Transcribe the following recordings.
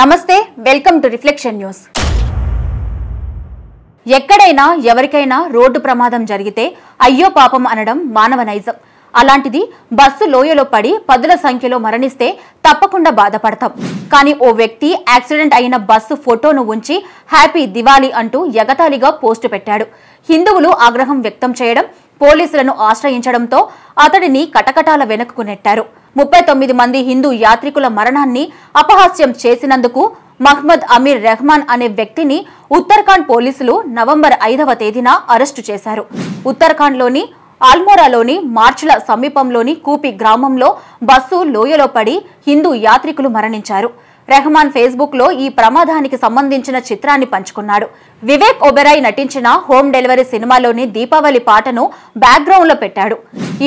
నమస్తే welcome to reflection news ఎక్కడైనా ఎవరికైనా రోడ్డు ప్రమాదం జరిగితే అయ్యో పాపం అనడం మానవ నైజం అలాంటిది బస్సు లోయలో పడి పదుల సంఖ్యలో మరణిస్తే తప్పకుండా బాధపడతాం కానీ ఓ వ్యక్తి యాక్సిడెంట్ అయిన బస్సు ఫోటోను ఉంచి హ్యాపీ దివాలి అంటూ ఎగతాళిగా పోస్టు పెట్టాడు హిందువులు ఆగ్రహం వ్యక్తం చేయడం పోలీసులను ఆశ్రయించడంతో అతడిని కటకటాల వెనక్కు నెట్టారు ముప్పై తొమ్మిది మంది హిందూ యాత్రికుల మరణాన్ని అపహాస్యం చేసినందుకు మహ్మద్ అమీర్ రెహమాన్ అనే వ్యక్తిని ఉత్తరాఖండ్ పోలీసులు నవంబర్ ఐదవ తేదీన అరెస్టు చేశారు ఉత్తరాఖండ్లోని ఆల్మోరాలోని మార్చుల సమీపంలోని కూపి గ్రామంలో బస్సు లోయలో పడి హిందూ యాత్రికులు మరణించారు రెహమాన్ ఫేస్బుక్లో ఈ ప్రమాదానికి సంబంధించిన చిత్రాన్ని పంచుకున్నాడు వివేక్ ఒబెరాయ్ నటించిన హోమ్ డెలివరీ సినిమాలోని దీపావళి పాటను బ్యాక్గ్రౌండ్లో పెట్టాడు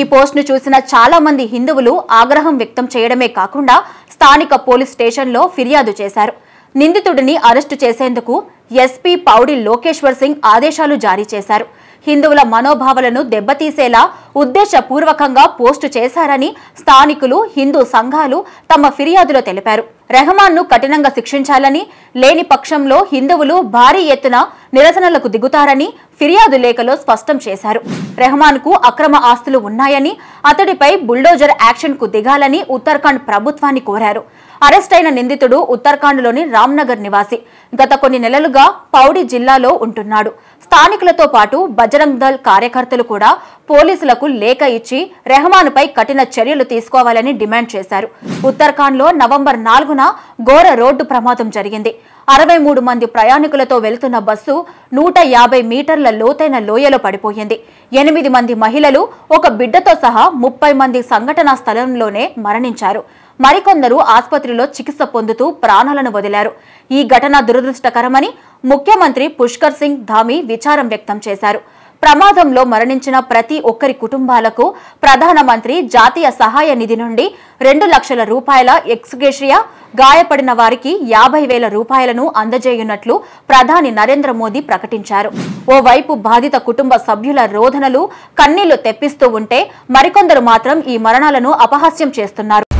ఈ పోస్ట్ను చూసిన చాలా మంది హిందువులు ఆగ్రహం వ్యక్తం చేయడమే కాకుండా స్థానిక పోలీస్ స్టేషన్లో ఫిర్యాదు చేశారు నిందితుడిని అరెస్టు చేసేందుకు ఎస్పీ పౌడి లోకేశ్వర్ సింగ్ ఆదేశాలు జారీ చేశారు హిందువుల మనోభావాలను దెబ్బతీసేలా ఉద్దేశపూర్వకంగా పోస్టు చేశారని స్థానికులు హిందూ సంఘాలు తమ ఫిర్యాదులో తెలిపారు రెహమాన్ను కఠినంగా శిక్షించాలని లేని పక్షంలో హిందువులు భారీ ఎత్తున నిరసనలకు దిగుతారని ఫిర్యాదు లేఖలో స్పష్టం చేశారు రెహమాన్కు అక్రమ ఆస్తులు ఉన్నాయని అతడిపై బుల్డోజర్ యాక్షన్కు దిగాలని ఉత్తరాఖండ్ ప్రభుత్వాన్ని కోరారు అరెస్టైన నిందితుడు ఉత్తరాఖండ్లోని రామ్నగర్ నివాసి గత కొన్ని నెలలుగా పౌడి జిల్లాలో ఉంటున్నాడు స్థానికులతో పాటు బజరంగ్ దళ్ కార్యకర్తలు కూడా పోలీసులకు లేఖ ఇచ్చి రెహమాన్పై కఠిన చర్యలు తీసుకోవాలని డిమాండ్ చేశారు ఉత్తరాఖండ్లో నవంబర్ నాలుగు నడుమ ఘోర రోడ్డు ప్రమాదం జరిగింది అరవై మూడు మంది ప్రయాణికులతో వెళుతున్న బస్సు నూట యాభై మీటర్ల లోతైన లోయలో పడిపోయింది ఎనిమిది మంది మహిళలు ఒక బిడ్డతో సహా ముప్పై మంది సంఘటనా స్థలంలోనే మరణించారు మరికొందరు ఆసుపత్రిలో చికిత్స పొందుతూ ప్రాణాలను వదిలారు ఈ ఘటన దురదృష్టకరమని ముఖ్యమంత్రి పుష్కర్ సింగ్ ధామీ విచారం వ్యక్తం చేశారు ప్రమాదంలో మరణించిన ప్రతి ఒక్కరి కుటుంబాలకు ప్రధానమంత్రి జాతీయ సహాయ నిధి నుండి రెండు లక్షల రూపాయల ఎక్స్గేషియా గాయపడిన వారికి యాభై వేల రూపాయలను అందజేయనున్నట్లు ప్రధాని నరేంద్ర మోదీ ప్రకటించారు ఓవైపు బాధిత కుటుంబ సభ్యుల రోధనలు కన్నీళ్లు తెప్పిస్తూ ఉంటే మరికొందరు మాత్రం ఈ మరణాలను అపహాస్యం చేస్తున్నారు